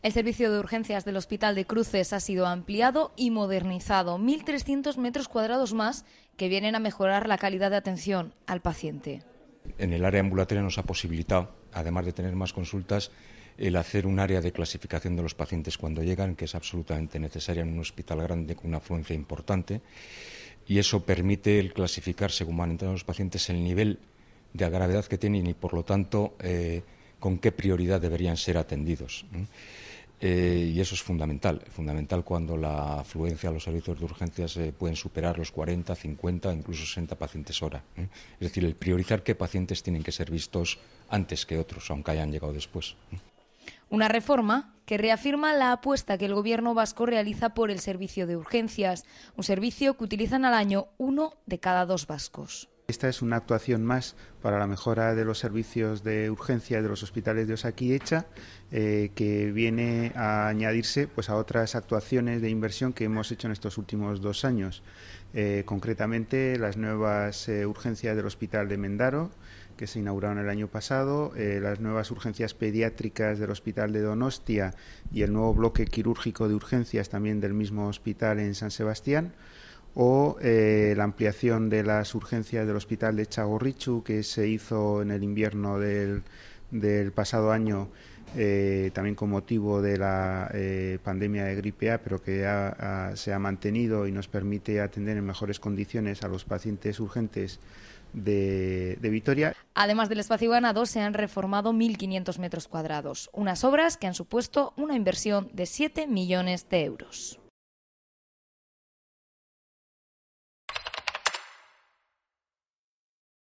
El servicio de urgencias del Hospital de Cruces ha sido ampliado y modernizado, 1.300 metros cuadrados más que vienen a mejorar la calidad de atención al paciente. En el área ambulatoria nos ha posibilitado, además de tener más consultas, el hacer un área de clasificación de los pacientes cuando llegan, que es absolutamente necesaria en un hospital grande con una afluencia importante, y eso permite el clasificar, según van entrando los pacientes, el nivel de gravedad que tienen y, por lo tanto, eh, con qué prioridad deberían ser atendidos. Eh, y eso es fundamental, fundamental cuando la afluencia a los servicios de urgencias se pueden superar los 40, 50, incluso 60 pacientes hora. ¿eh? Es decir, el priorizar qué pacientes tienen que ser vistos antes que otros, aunque hayan llegado después. ¿eh? Una reforma que reafirma la apuesta que el Gobierno vasco realiza por el servicio de urgencias, un servicio que utilizan al año uno de cada dos vascos. Esta es una actuación más para la mejora de los servicios de urgencia de los hospitales de Osaquiecha eh, que viene a añadirse pues, a otras actuaciones de inversión que hemos hecho en estos últimos dos años. Eh, concretamente, las nuevas eh, urgencias del Hospital de Mendaro, que se inauguraron el año pasado, las nuevas urgencias pediátricas del Hospital de Donostia y el nuevo bloque quirúrgico de urgencias también del mismo hospital en San Sebastián o eh, la ampliación de las urgencias del hospital de Chagorrichu que se hizo en el invierno del, pasado año eh, también con motivo de la eh, pandemia de gripe A, pero que se ha mantenido y nos permite atender en mejores condiciones a los pacientes urgentes de, de, Vitoria. Además del espacio ganado, se han reformado 1.500 metros cuadrados, unas obras que han supuesto una inversión de 7 millones de euros.